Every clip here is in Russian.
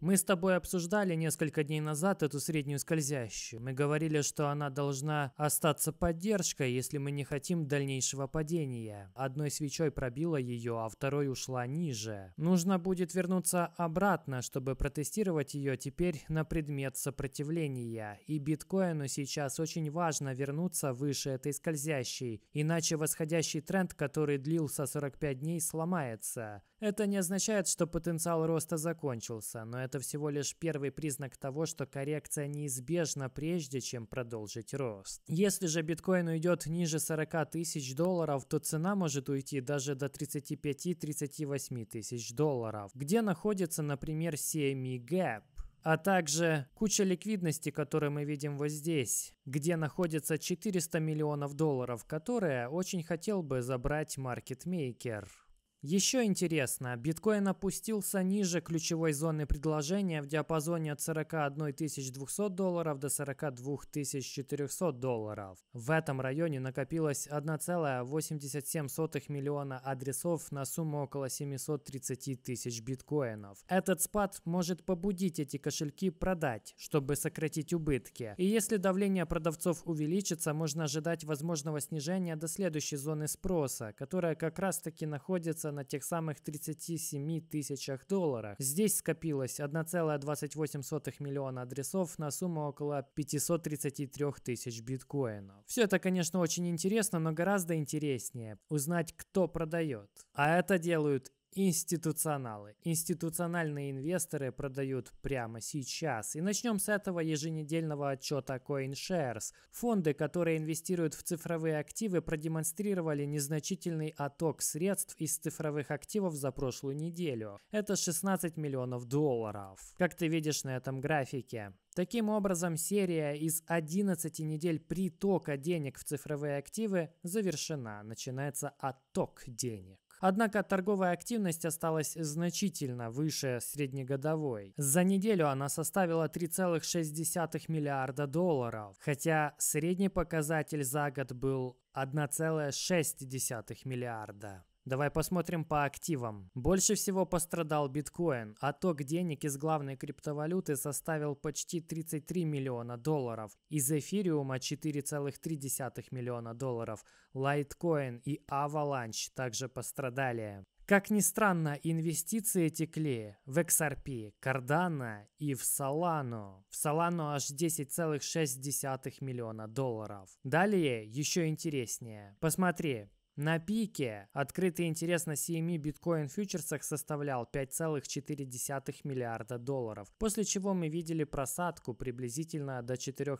Мы с тобой обсуждали несколько дней назад эту среднюю скользящую. Мы говорили, что она должна остаться поддержкой, если мы не хотим дальнейшего падения. Одной свечой пробила ее, а второй ушла ниже. Нужно будет вернуться обратно, чтобы протестировать ее теперь на предмет сопротивления. И биткоину сейчас очень важно вернуться выше этой скользящей, иначе восходящий тренд, который длился 45 дней, сломается. Это не означает, что потенциал роста закончился, но это это всего лишь первый признак того, что коррекция неизбежна, прежде чем продолжить рост. Если же биткоин уйдет ниже 40 тысяч долларов, то цена может уйти даже до 35-38 тысяч долларов, где находится, например, CME Gap а также куча ликвидности, которую мы видим вот здесь, где находится 400 миллионов долларов, которые очень хотел бы забрать маркетмейкер. Еще интересно, биткоин опустился ниже ключевой зоны предложения в диапазоне от 41 200 долларов до 42 400 долларов. В этом районе накопилось 1,87 миллиона адресов на сумму около 730 тысяч биткоинов. Этот спад может побудить эти кошельки продать, чтобы сократить убытки. И если давление продавцов увеличится, можно ожидать возможного снижения до следующей зоны спроса, которая как раз таки находится находится на тех самых 37 тысячах долларов. Здесь скопилось 1,28 миллиона адресов на сумму около 533 тысяч биткоинов. Все это, конечно, очень интересно, но гораздо интереснее узнать, кто продает. А это делают Институционалы. Институциональные инвесторы продают прямо сейчас. И начнем с этого еженедельного отчета CoinShares. Фонды, которые инвестируют в цифровые активы, продемонстрировали незначительный отток средств из цифровых активов за прошлую неделю. Это 16 миллионов долларов. Как ты видишь на этом графике. Таким образом, серия из 11 недель притока денег в цифровые активы завершена. Начинается отток денег. Однако торговая активность осталась значительно выше среднегодовой. За неделю она составила 3,6 миллиарда долларов, хотя средний показатель за год был 1,6 миллиарда. Давай посмотрим по активам. Больше всего пострадал биткоин. Отток денег из главной криптовалюты составил почти 33 миллиона долларов. Из эфириума 4,3 миллиона долларов. Лайткоин и аваланч также пострадали. Как ни странно, инвестиции текли в XRP, Cardano и в Solano. В Solano аж 10,6 миллиона долларов. Далее еще интереснее. Посмотри, на пике открытый интерес на CME биткоин фьючерсах составлял 5,4 миллиарда долларов, после чего мы видели просадку приблизительно до 4,4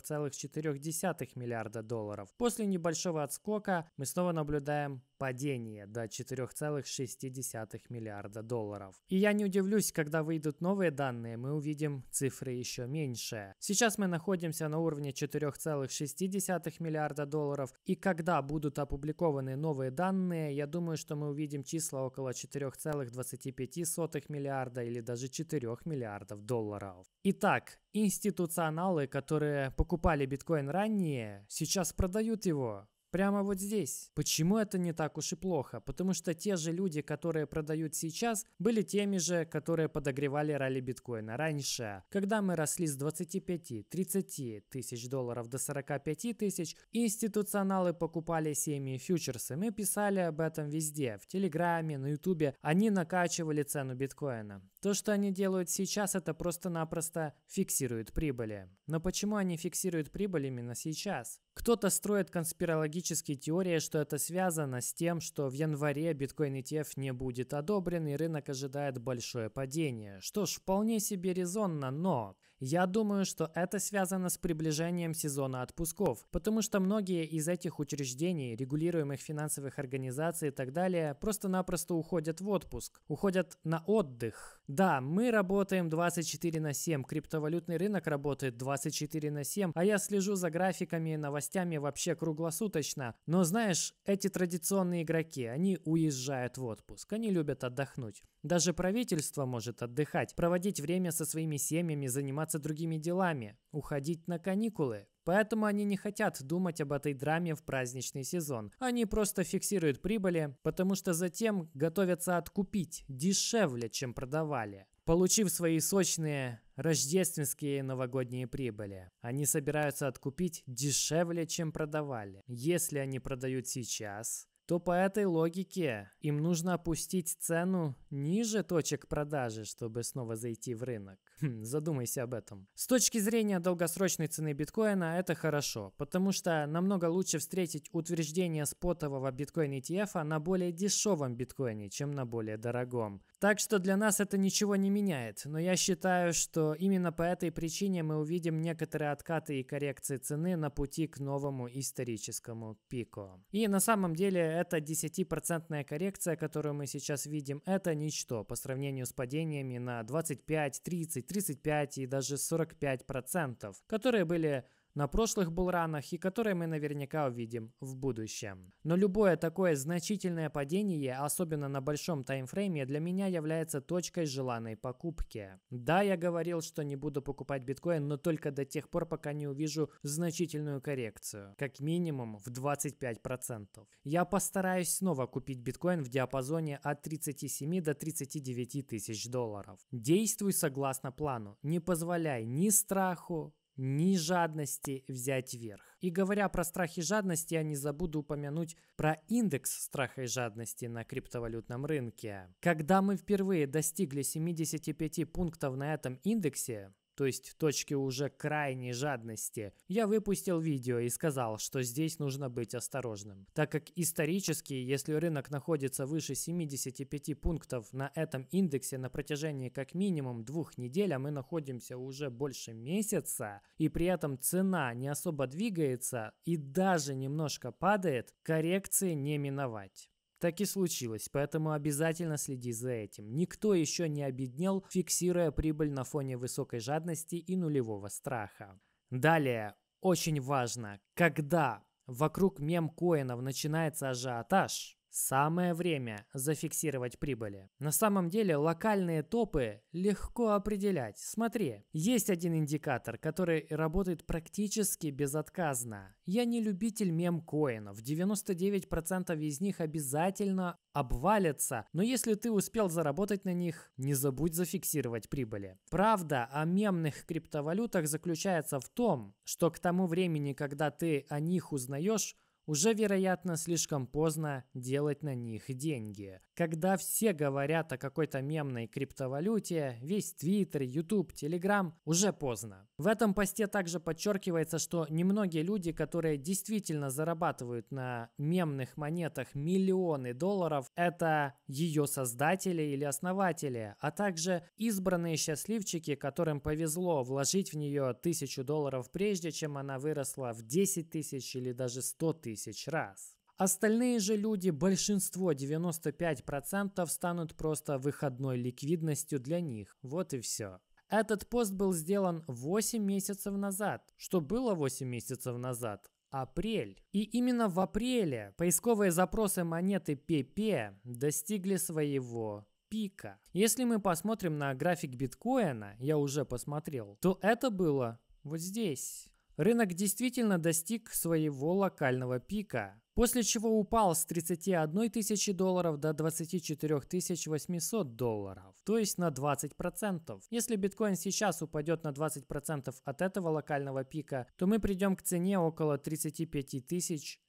миллиарда долларов. После небольшого отскока мы снова наблюдаем падение до 4,6 миллиарда долларов. И я не удивлюсь, когда выйдут новые данные, мы увидим цифры еще меньше. Сейчас мы находимся на уровне 4,6 миллиарда долларов, и когда будут опубликованы новые новые данные. Я думаю, что мы увидим числа около 4,25 миллиарда или даже 4 миллиардов долларов. Итак, институционалы, которые покупали биткоин ранее, сейчас продают его. Прямо вот здесь. Почему это не так уж и плохо? Потому что те же люди, которые продают сейчас, были теми же, которые подогревали ралли биткоина раньше, когда мы росли с 25-30 тысяч долларов до 45 тысяч, институционалы покупали семьи фьючерсы. Мы писали об этом везде, в Телеграме, на Ютубе. Они накачивали цену биткоина. То, что они делают сейчас, это просто-напросто фиксирует прибыли. Но почему они фиксируют прибыль именно сейчас? Кто-то строит конспирологические теории, что это связано с тем, что в январе биткоин ETF не будет одобрен и рынок ожидает большое падение. Что ж, вполне себе резонно, но я думаю, что это связано с приближением сезона отпусков, потому что многие из этих учреждений, регулируемых финансовых организаций и так далее, просто-напросто уходят в отпуск, уходят на отдых. Да, мы работаем 24 на 7, криптовалютный рынок работает 24 на 7, а я слежу за графиками и новостями вообще круглосуточно. Но знаешь, эти традиционные игроки, они уезжают в отпуск, они любят отдохнуть. Даже правительство может отдыхать, проводить время со своими семьями, заниматься заниматься другими делами, уходить на каникулы. Поэтому они не хотят думать об этой драме в праздничный сезон. Они просто фиксируют прибыли, потому что затем готовятся откупить дешевле, чем продавали получив свои сочные рождественские новогодние прибыли. Они собираются откупить дешевле, чем продавали. Если они продают сейчас, то по этой логике им нужно опустить цену ниже точек продажи, чтобы снова зайти в рынок. Хм, задумайся об этом. С точки зрения долгосрочной цены биткоина это хорошо, потому что намного лучше встретить утверждение спотового биткоин ETF на более дешевом биткоине, чем на более дорогом. Так что для нас это ничего не меняет, но я считаю, что именно по этой причине мы увидим некоторые откаты и коррекции цены на пути к новому историческому пику. И на самом деле эта 10% коррекция, которую мы сейчас видим, это ничто по сравнению с падениями на 25, 30, 35 и даже 45 процентов, которые были на прошлых булранах и которые мы наверняка увидим в будущем. Но любое такое значительное падение, особенно на большом таймфрейме, для меня является точкой желанной покупки. Да, я говорил, что не буду покупать биткоин, но только до тех пор, пока не увижу значительную коррекцию, как минимум в 25%. Я постараюсь снова купить биткоин в диапазоне от 37 до 39 тысяч долларов. Действуй согласно плану, не позволяй ни страху, ни жадности взять верх. И говоря про страх и жадность, я не забуду упомянуть про индекс страха и жадности на криптовалютном рынке. Когда мы впервые достигли 75 пунктов на этом индексе, то есть точки уже крайней жадности, я выпустил видео и сказал, что здесь нужно быть осторожным. Так как исторически, если рынок находится выше 75 пунктов на этом индексе на протяжении как минимум двух недель, а мы находимся уже больше месяца, и при этом цена не особо двигается и даже немножко падает, коррекции не миновать. Так и случилось, поэтому обязательно следи за этим. Никто еще не обеднел, фиксируя прибыль на фоне высокой жадности и нулевого страха. Далее, очень важно, когда вокруг мем-коинов начинается ажиотаж, Самое время зафиксировать прибыли. На самом деле локальные топы легко определять. Смотри, есть один индикатор, который работает практически безотказно. Я не любитель мем-коинов, 99% из них обязательно обвалятся, но если ты успел заработать на них, не забудь зафиксировать прибыли. Правда о мемных криптовалютах заключается в том, что к тому времени, когда ты о них узнаешь, уже, вероятно, слишком поздно делать на них деньги когда все говорят о какой-то мемной криптовалюте, весь Твиттер, Ютуб, Телеграм, уже поздно. В этом посте также подчеркивается, что немногие люди, которые действительно зарабатывают на мемных монетах миллионы долларов, это ее создатели или основатели, а также избранные счастливчики, которым повезло вложить в нее тысячу долларов прежде, чем она выросла в 10 тысяч или даже 100 тысяч раз. Остальные же люди, большинство 95%, станут просто выходной ликвидностью для них. Вот и все. Этот пост был сделан 8 месяцев назад. Что было 8 месяцев назад? Апрель. И именно в апреле поисковые запросы монеты PP достигли своего пика. Если мы посмотрим на график биткоина, я уже посмотрел, то это было вот здесь. Рынок действительно достиг своего локального пика, после чего упал с 31 тысячи долларов до 24 800 долларов, то есть на 20%. Если биткоин сейчас упадет на 20% от этого локального пика, то мы придем к цене около 35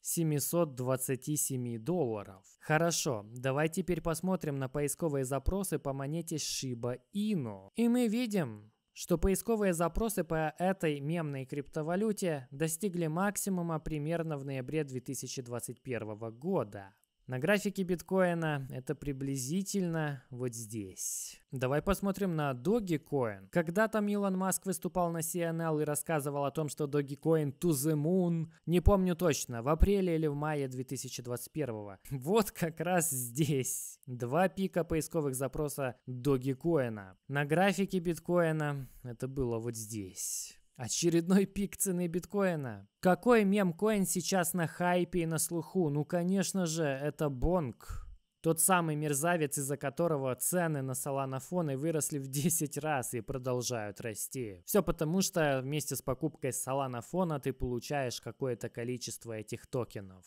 727 долларов. Хорошо, давай теперь посмотрим на поисковые запросы по монете Shiba Inu. И мы видим, что поисковые запросы по этой мемной криптовалюте достигли максимума примерно в ноябре 2021 года. На графике биткоина это приблизительно вот здесь. Давай посмотрим на Dogecoin. Когда там Илон Маск выступал на CNL и рассказывал о том, что Dogecoin to the moon, не помню точно, в апреле или в мае 2021. Вот как раз здесь. Два пика поисковых запроса Dogecoin. На графике биткоина это было вот здесь. Очередной пик цены биткоина. Какой мем-коин сейчас на хайпе и на слуху? Ну, конечно же, это Бонг. Тот самый мерзавец, из-за которого цены на саланофоны выросли в 10 раз и продолжают расти. Все потому, что вместе с покупкой саланофона ты получаешь какое-то количество этих токенов.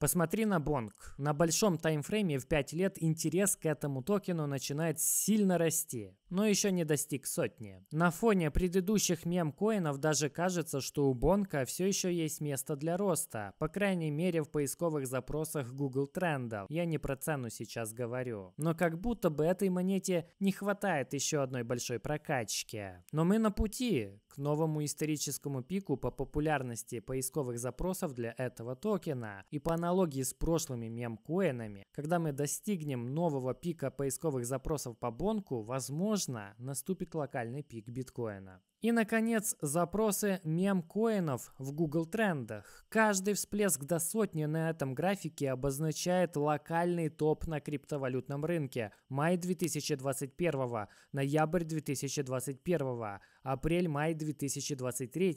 Посмотри на Бонг. На большом таймфрейме в 5 лет интерес к этому токену начинает сильно расти, но еще не достиг сотни. На фоне предыдущих мем-коинов даже кажется, что у Бонка все еще есть место для роста, по крайней мере в поисковых запросах Google Трендов. Я не про цену сейчас говорю. Но как будто бы этой монете не хватает еще одной большой прокачки. Но мы на пути к новому историческому пику по популярности поисковых запросов для этого токена. И по аналогии с прошлыми мемкоинами, когда мы достигнем нового пика поисковых запросов по бонку, возможно, наступит локальный пик биткоина. И, наконец, запросы мемкоинов в Google трендах. Каждый всплеск до сотни на этом графике обозначает локальный топ на криптовалютном рынке. Май 2021, ноябрь 2021 апрель-май 2023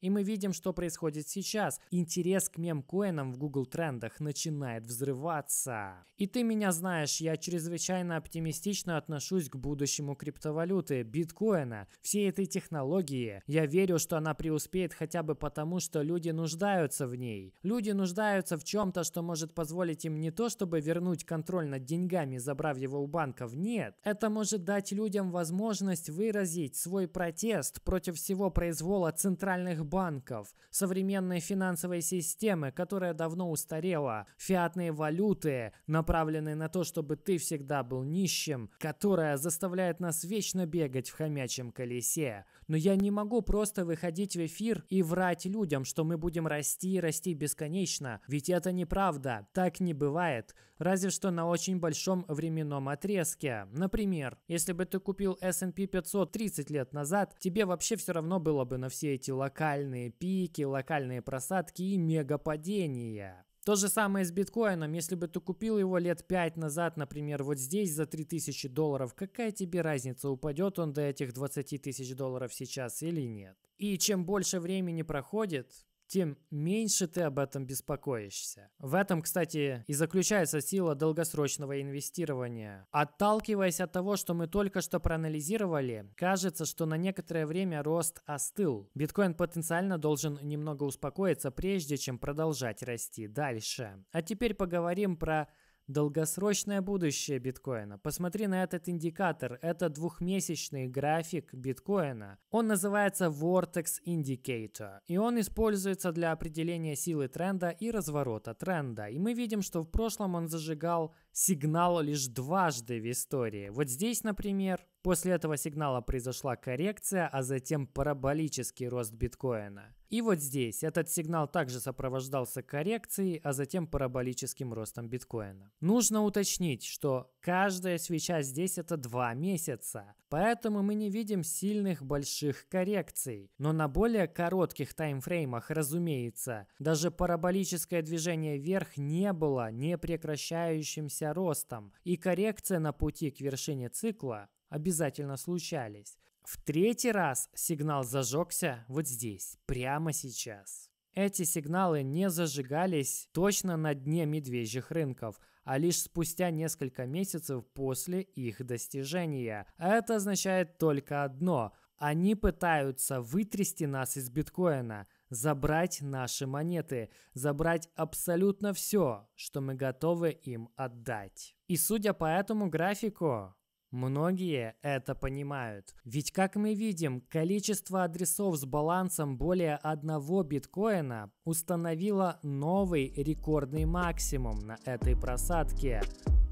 И мы видим, что происходит сейчас. Интерес к мемкоинам в Google трендах начинает взрываться. И ты меня знаешь, я чрезвычайно оптимистично отношусь к будущему криптовалюты, биткоина, всей этой технологии. Я верю, что она преуспеет хотя бы потому, что люди нуждаются в ней. Люди нуждаются в чем-то, что может позволить им не то, чтобы вернуть контроль над деньгами, забрав его у банков, нет. Это может дать людям возможность выразить свой проект протест против всего произвола центральных банков, современной финансовой системы, которая давно устарела, фиатные валюты, направленные на то, чтобы ты всегда был нищим, которая заставляет нас вечно бегать в хомячем колесе. Но я не могу просто выходить в эфир и врать людям, что мы будем расти и расти бесконечно, ведь это неправда, так не бывает, разве что на очень большом временном отрезке. Например, если бы ты купил S&P 500 30 лет назад, назад, тебе вообще все равно было бы на все эти локальные пики, локальные просадки и мегападения. То же самое с биткоином. Если бы ты купил его лет 5 назад, например, вот здесь за 3000 долларов, какая тебе разница, упадет он до этих 20 тысяч долларов сейчас или нет? И чем больше времени проходит, тем меньше ты об этом беспокоишься. В этом, кстати, и заключается сила долгосрочного инвестирования. Отталкиваясь от того, что мы только что проанализировали, кажется, что на некоторое время рост остыл. Биткоин потенциально должен немного успокоиться, прежде чем продолжать расти дальше. А теперь поговорим про Долгосрочное будущее биткоина. Посмотри на этот индикатор. Это двухмесячный график биткоина. Он называется Vortex Indicator. И он используется для определения силы тренда и разворота тренда. И мы видим, что в прошлом он зажигал сигнала лишь дважды в истории. Вот здесь, например, после этого сигнала произошла коррекция, а затем параболический рост биткоина. И вот здесь этот сигнал также сопровождался коррекцией, а затем параболическим ростом биткоина. Нужно уточнить, что каждая свеча здесь это два месяца, поэтому мы не видим сильных больших коррекций. Но на более коротких таймфреймах, разумеется, даже параболическое движение вверх не было непрекращающимся увлекся ростом, и коррекция на пути к вершине цикла обязательно случались. В третий раз сигнал зажегся вот здесь, прямо сейчас. Эти сигналы не зажигались точно на дне медвежьих рынков, а лишь спустя несколько месяцев после их достижения. Это означает только одно. Они пытаются вытрясти нас из биткоина – забрать наши монеты, забрать абсолютно все, что мы готовы им отдать. И судя по этому графику, Многие это понимают. Ведь, как мы видим, количество адресов с балансом более одного биткоина установило новый рекордный максимум на этой просадке.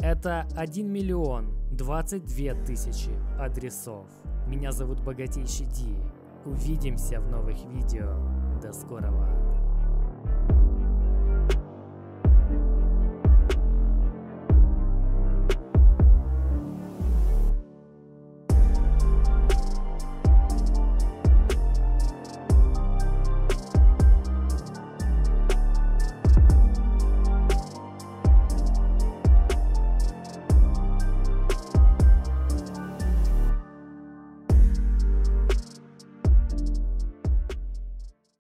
Это 1 миллион 22 тысячи адресов. Меня зовут Богатейший Ди. Увидимся в новых видео. До скорого!